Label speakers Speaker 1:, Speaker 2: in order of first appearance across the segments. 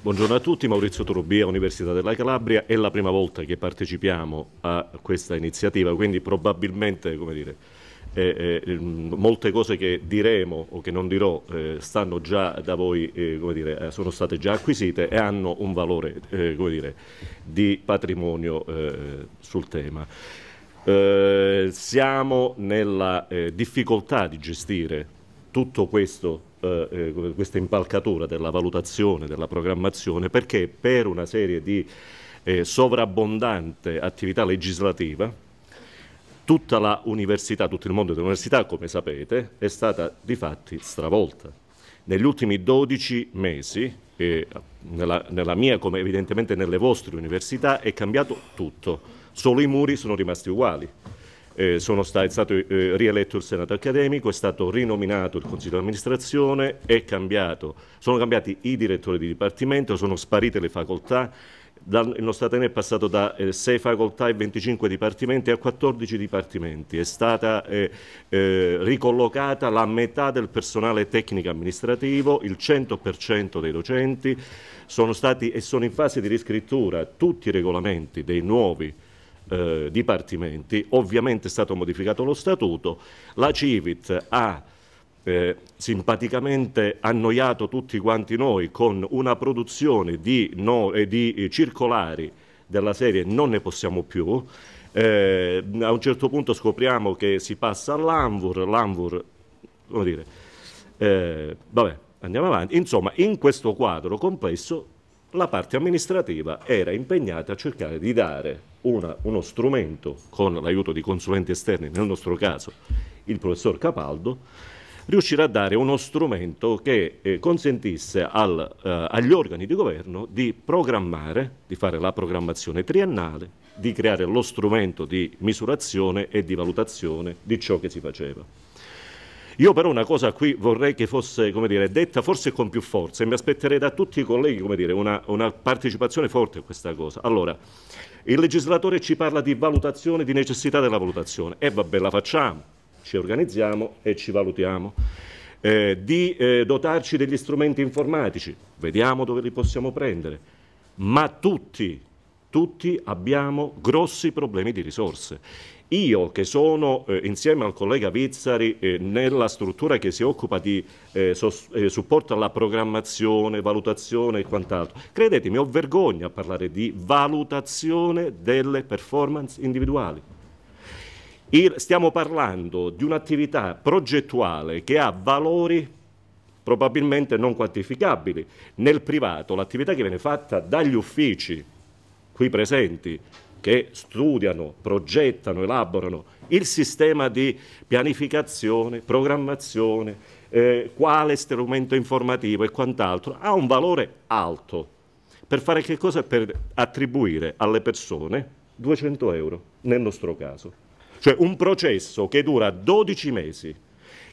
Speaker 1: Buongiorno a tutti, Maurizio Torobia, Università della Calabria. È la prima volta che partecipiamo a questa iniziativa, quindi probabilmente, come dire, eh, eh, mm, molte cose che diremo o che non dirò eh, stanno già da voi, eh, dire, eh, sono state già acquisite e hanno un valore eh, dire, di patrimonio sul tema. siamo nella difficoltà di gestire tutto questo eh, eh, questa impalcatura della valutazione, della programmazione, perché per una serie di eh, sovrabbondante attività legislativa, tutta la tutto il mondo dell'università, come sapete, è stata di fatti stravolta. Negli ultimi 12 mesi, eh, nella, nella mia come evidentemente nelle vostre università, è cambiato tutto, solo i muri sono rimasti uguali eh, sta, è stato eh, rieletto il Senato accademico, è stato rinominato il Consiglio di amministrazione, cambiato, sono cambiati i direttori di dipartimento, sono sparite le facoltà, dal, il nostro Ateneo è passato da eh, facoltà e 25 dipartimenti a 14 dipartimenti, è stata eh, eh, ricollocata la metà del personale tecnico amministrativo, il 100% dei docenti, sono stati e sono in fase di riscrittura tutti i regolamenti dei nuovi eh, dipartimenti, ovviamente è stato modificato lo statuto, la Civit ha eh, simpaticamente annoiato tutti quanti noi con una produzione di, no, eh, di circolari della serie non ne possiamo più, eh, a un certo punto scopriamo che si passa all'Anvur, l'Anvur, come dire, eh, vabbè, andiamo avanti. Insomma, in questo quadro complesso la parte amministrativa era impegnata a cercare di dare una, uno strumento con l'aiuto di consulenti esterni, nel nostro caso il professor Capaldo, riuscire a dare uno strumento che eh, consentisse al, eh, agli organi di governo di programmare, di fare la programmazione triennale, di creare lo strumento di misurazione e di valutazione di ciò che si faceva. Io però una cosa qui vorrei che fosse dire, detta forse con più forza e mi aspetterei da tutti i colleghi dire, una, una partecipazione forte a questa cosa. Allora, il legislatore ci parla di valutazione, di necessità della valutazione e vabbè la facciamo, ci organizziamo e ci valutiamo. Eh, di eh, dotarci degli strumenti informatici, vediamo dove li possiamo prendere, ma tutti tutti abbiamo grossi problemi di risorse. Io che sono eh, insieme al collega Vizzari eh, nella struttura che si occupa di eh, eh, supporto alla programmazione, valutazione e quant'altro, credetemi ho vergogna a parlare di valutazione delle performance individuali. Il, stiamo parlando di un'attività progettuale che ha valori probabilmente non quantificabili. Nel privato l'attività che viene fatta dagli uffici qui presenti che studiano, progettano, elaborano il sistema di pianificazione, programmazione, eh, quale strumento informativo e quant'altro, ha un valore alto. Per fare che cosa? Per attribuire alle persone 200 euro, nel nostro caso. Cioè un processo che dura 12 mesi,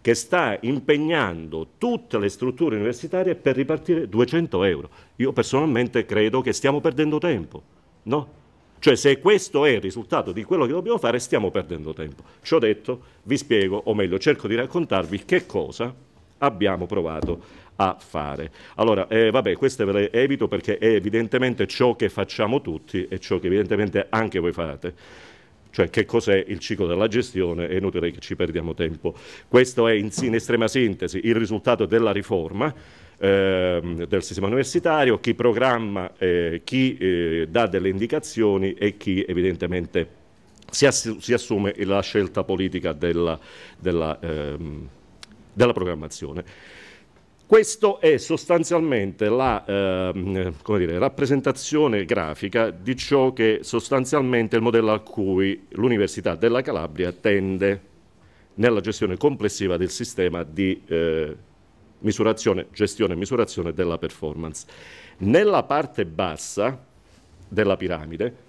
Speaker 1: che sta impegnando tutte le strutture universitarie per ripartire 200 euro. Io personalmente credo che stiamo perdendo tempo. No? Cioè se questo è il risultato di quello che dobbiamo fare stiamo perdendo tempo. Ci ho detto, vi spiego, o meglio cerco di raccontarvi che cosa abbiamo provato a fare. Allora, eh, vabbè, queste ve le evito perché è evidentemente ciò che facciamo tutti e ciò che evidentemente anche voi fate. Cioè, che cos'è il ciclo della gestione? È inutile che ci perdiamo tempo. Questo è in, in estrema sintesi il risultato della riforma Ehm, del sistema universitario, chi programma, eh, chi eh, dà delle indicazioni e chi evidentemente si, ass- si assume la scelta politica della, della, ehm, della programmazione. Questo è sostanzialmente la ehm, dire, rappresentazione grafica di ciò che sostanzialmente è il modello a cui l'Università della Calabria tende nella gestione complessiva del sistema di eh, misurazione, gestione e misurazione della performance. Nella parte bassa della piramide,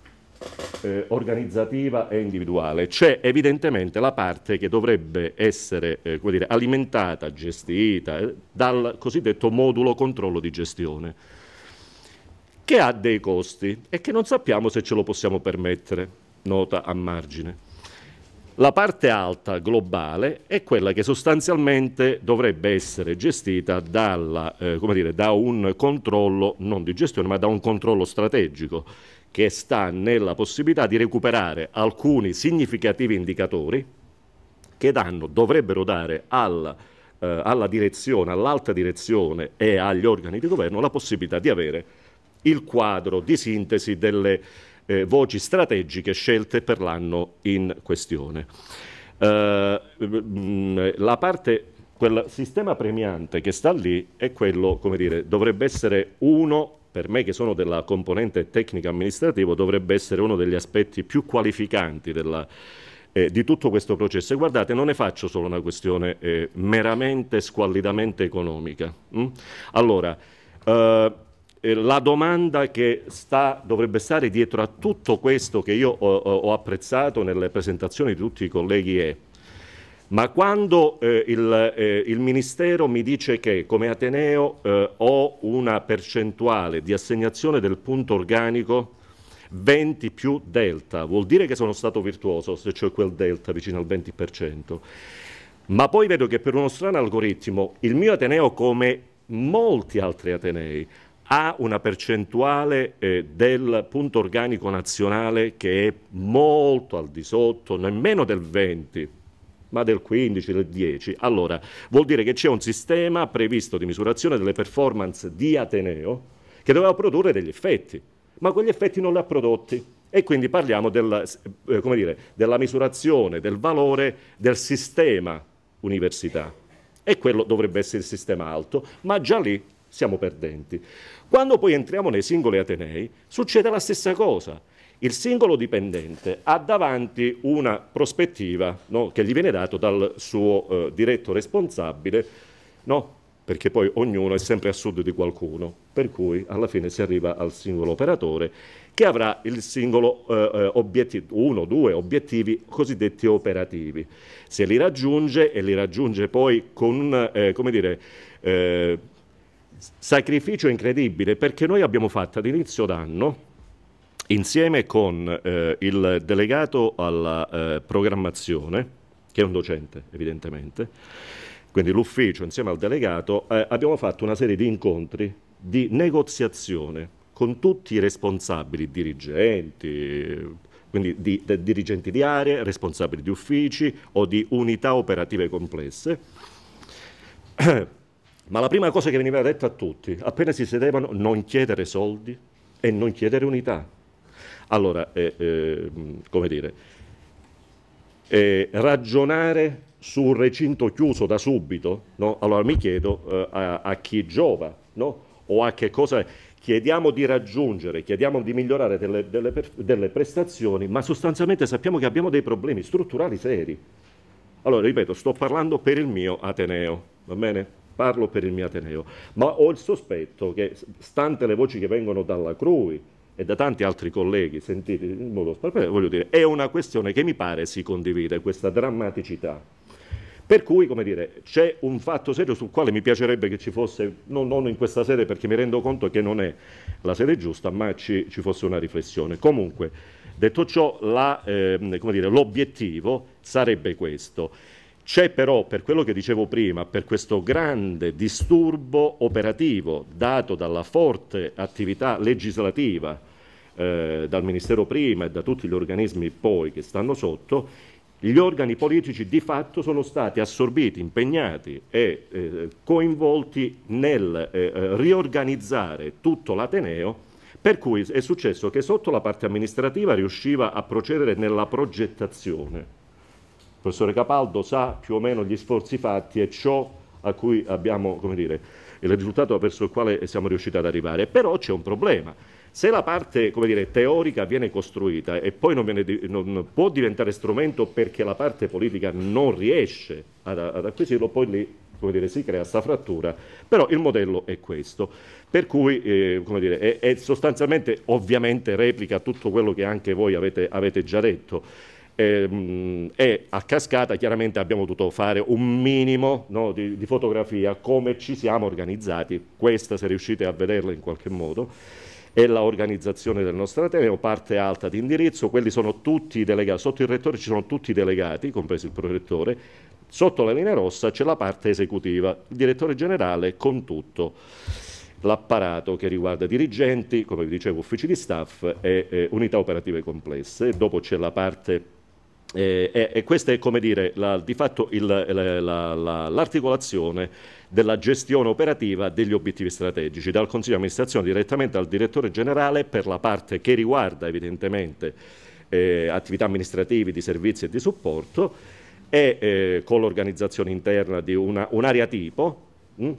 Speaker 1: eh, organizzativa e individuale, c'è evidentemente la parte che dovrebbe essere eh, dire, alimentata, gestita eh, dal cosiddetto modulo controllo di gestione, che ha dei costi e che non sappiamo se ce lo possiamo permettere, nota a margine. La parte alta globale è quella che sostanzialmente dovrebbe essere gestita dalla, eh, dire, da un controllo, non di gestione, ma da un controllo strategico che sta nella possibilità di recuperare alcuni significativi indicatori che danno, dovrebbero dare al, eh, alla direzione, all'alta direzione e agli organi di governo la possibilità di avere il quadro di sintesi delle eh, voci strategiche scelte per l'anno in questione. Eh, mm, la parte quel sistema premiante che sta lì è quello, come dire, dovrebbe essere uno, per me che sono della componente tecnica amministrativa, dovrebbe essere uno degli aspetti più qualificanti della, eh, di tutto questo processo. E guardate, non ne faccio solo una questione eh, meramente, squallidamente economica. Mm? Allora, eh, eh, la domanda che sta, dovrebbe stare dietro a tutto questo che io ho, ho, apprezzato nelle presentazioni di tutti i colleghi è ma quando eh, il, eh, il, Ministero mi dice che come Ateneo eh, ho una percentuale di assegnazione del punto organico 20 più delta, vuol dire che sono stato virtuoso se c'è quel delta vicino al 20%. Ma poi vedo che per uno strano algoritmo il mio Ateneo, come molti altri Atenei, ha una percentuale eh, del punto organico nazionale che è molto al di sotto, nemmeno del 20, ma del 15, del 10. Allora, vuol dire che c'è un sistema previsto di misurazione delle performance di Ateneo che doveva produrre degli effetti, ma quegli effetti non li ha prodotti. E quindi parliamo della, eh, dire, della misurazione del valore del sistema università. E quello dovrebbe essere il sistema alto, ma già lì siamo perdenti. Quando poi entriamo nei singoli Atenei succede la stessa cosa. Il singolo dipendente ha davanti una prospettiva no, che gli viene data dal suo eh, diretto responsabile, no? perché poi ognuno è sempre a sud di qualcuno, per cui alla fine si arriva al singolo operatore che avrà il singolo eh, eh obiettivo, uno o due obiettivi cosiddetti operativi. Se li raggiunge e li raggiunge poi con, eh, come dire, eh, sacrificio incredibile perché noi abbiamo fatto all'inizio d'anno insieme con eh, il delegato alla eh, programmazione, che è un docente evidentemente, quindi l'ufficio insieme al delegato, eh, abbiamo fatto una serie di incontri di negoziazione con tutti i responsabili, dirigenti, quindi di, de, dirigenti di aree, responsabili di uffici o di unità operative complesse. Ma la prima cosa che veniva detta a tutti, appena si sedevano, non chiedere soldi e non chiedere unità. Allora, eh, eh, come dire, eh, ragionare su un recinto chiuso da subito, no? allora mi chiedo eh, a, a, chi giova, no? o a che cosa chiediamo di raggiungere, chiediamo di migliorare delle, delle, delle prestazioni, ma sostanzialmente sappiamo che abbiamo dei problemi strutturali seri. Allora, ripeto, sto parlando per il mio Ateneo, va bene? parlo per il mio Ateneo, ma ho il sospetto che, stante le voci che vengono dalla CRUI, e da tanti altri colleghi sentiti in modo sparpagliato, voglio dire, è una questione che mi pare si condivide, questa drammaticità. Per cui, come dire, c'è un fatto serio sul quale mi piacerebbe che ci fosse, non, non, in questa sede perché mi rendo conto che non è la sede giusta, ma ci, ci fosse una riflessione. Comunque, detto ciò, ehm, l'obiettivo eh, sarebbe questo. C'è però, per quello che dicevo prima, per questo grande disturbo operativo dato dalla forte attività legislativa eh, dal Ministero prima e da tutti gli organismi poi che stanno sotto, gli organi politici di fatto sono stati assorbiti, impegnati e eh, coinvolti nel eh, eh riorganizzare tutto l'Ateneo, per cui è successo che sotto la parte amministrativa riusciva a procedere nella progettazione professore Capaldo sa più o meno gli sforzi fatti e ciò a cui abbiamo, come dire, il risultato verso il quale siamo riusciti ad arrivare. Però c'è un problema. Se la parte dire, teorica viene costruita e poi non, viene, non, può diventare strumento perché la parte politica non riesce ad, ad acquisirlo, poi lì come dire, si crea questa frattura, però il modello è questo, per cui eh, come dire, è, è, sostanzialmente ovviamente replica tutto quello che anche voi avete, avete già detto. Ehm, e, a cascata chiaramente abbiamo dovuto fare un minimo no, di, di, fotografia, come ci siamo organizzati, questa se riuscite a vederla in qualche modo, è l'organizzazione del nostro ateneo, parte alta di indirizzo, quelli sono tutti i delegati, sotto il rettore ci sono tutti i delegati, compreso il prorettore, sotto la linea rossa c'è la parte esecutiva, il direttore generale con tutto l'apparato che riguarda dirigenti, come vi dicevo, uffici di staff e eh, unità operative complesse, dopo c'è la parte e, eh, e, e, questa è come dire la, di fatto il, la, la, l'articolazione della gestione operativa degli obiettivi strategici, dal Consiglio di amministrazione direttamente al direttore generale per la parte che riguarda evidentemente eh, attività amministrative, di servizi e di supporto e eh, con l'organizzazione interna di una, un'area tipo mh, mm,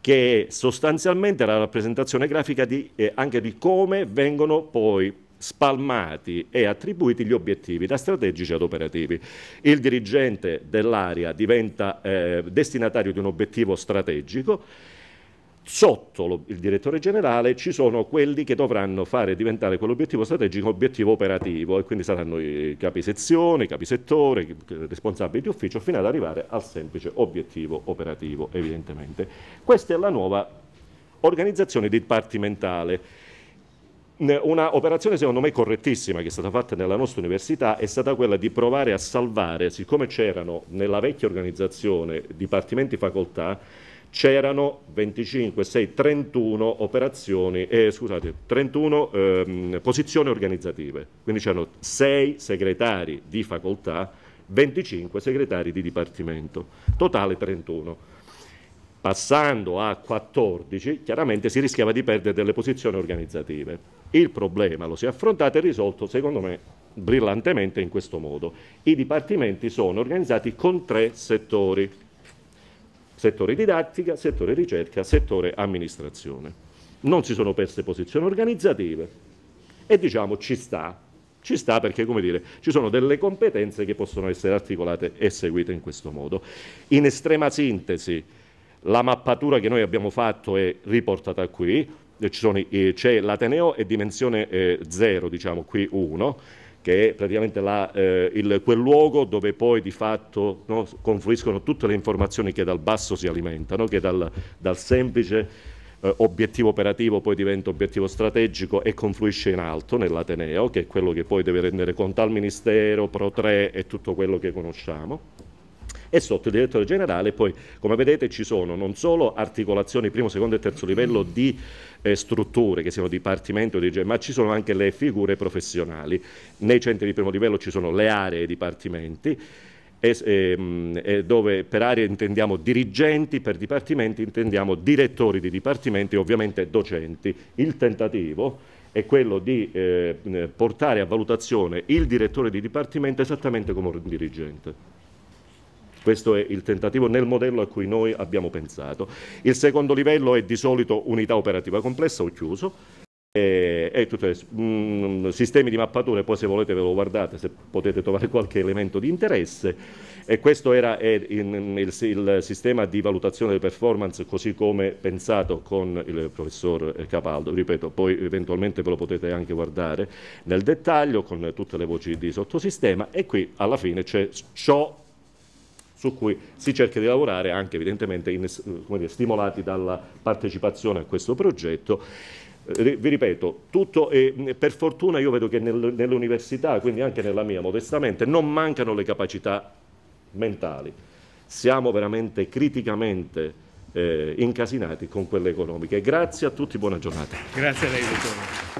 Speaker 1: che è sostanzialmente la rappresentazione grafica di, eh, anche di come vengono poi spalmati e attribuiti gli obiettivi da strategici ad operativi. Il dirigente dell'area diventa eh, destinatario di un obiettivo strategico sotto lo, il direttore generale ci sono quelli che dovranno fare diventare quell'obiettivo strategico un obiettivo operativo e quindi saranno i capi sezione, i capi settore, i responsabili di ufficio fino ad arrivare al semplice obiettivo operativo evidentemente. Questa è la nuova organizzazione dipartimentale una operazione secondo me correttissima che è stata fatta nella nostra università è stata quella di provare a salvare, siccome c'erano nella vecchia organizzazione dipartimenti facoltà, c'erano 25, 6, 31 operazioni, eh, scusate, 31 ehm, posizioni organizzative, quindi c'erano 6 segretari di facoltà, 25 segretari di dipartimento, totale 31 passando a 14, chiaramente si rischiava di perdere delle posizioni organizzative. Il problema lo si è affrontato e risolto, secondo me, brillantemente in questo modo. I dipartimenti sono organizzati con tre settori. Settore didattica, settore ricerca, settore amministrazione. Non si sono perse posizioni organizzative e diciamo ci sta, ci sta perché, come dire, ci sono delle competenze che possono essere articolate e seguite in questo modo. In estrema sintesi, la mappatura che noi abbiamo fatto è riportata qui, eh, eh, c'è l'Ateneo e dimensione 0, eh, diciamo qui 1, che è praticamente la, eh, il, quel luogo dove poi di fatto no, confluiscono tutte le informazioni che dal basso si alimentano, che dal, dal semplice eh, obiettivo operativo poi diventa obiettivo strategico e confluisce in alto nell'Ateneo, che è quello che poi deve rendere conto al Ministero, Pro 3 e tutto quello che conosciamo e sotto il direttore generale poi come vedete ci sono non solo articolazioni primo, secondo e terzo livello di eh, strutture che siano dipartimento, ma ci sono anche le figure professionali. Nei centri di primo livello ci sono le aree e i dipartimenti. Ehm, dove per aree intendiamo dirigenti, per dipartimenti intendiamo direttori di dipartimenti e ovviamente docenti. Il tentativo è quello di eh, portare a valutazione il direttore di dipartimento esattamente come un dirigente. Questo è il tentativo nel modello a cui noi abbiamo pensato. Il secondo livello è di solito unità operativa complessa, ho chiuso. E, e tutte, mh, mm, sistemi di mappature, poi se volete ve lo guardate, se potete trovare qualche elemento di interesse. E questo era eh, in, il, il, sistema di valutazione delle performance così come pensato con il professor Capaldo, ripeto, poi eventualmente ve lo potete anche guardare nel dettaglio con tutte le voci di sottosistema e qui alla fine c'è ciò su cui si cerca di lavorare anche evidentemente in, dire, stimolati dalla partecipazione a questo progetto. Eh, vi ripeto, tutto è, mm, per fortuna io vedo che nel, nell'università, quindi anche nella mia modestamente, non mancano le capacità mentali. Siamo veramente criticamente eh, incasinati con quelle economiche. Grazie a tutti, buona giornata. Grazie a lei, dottore.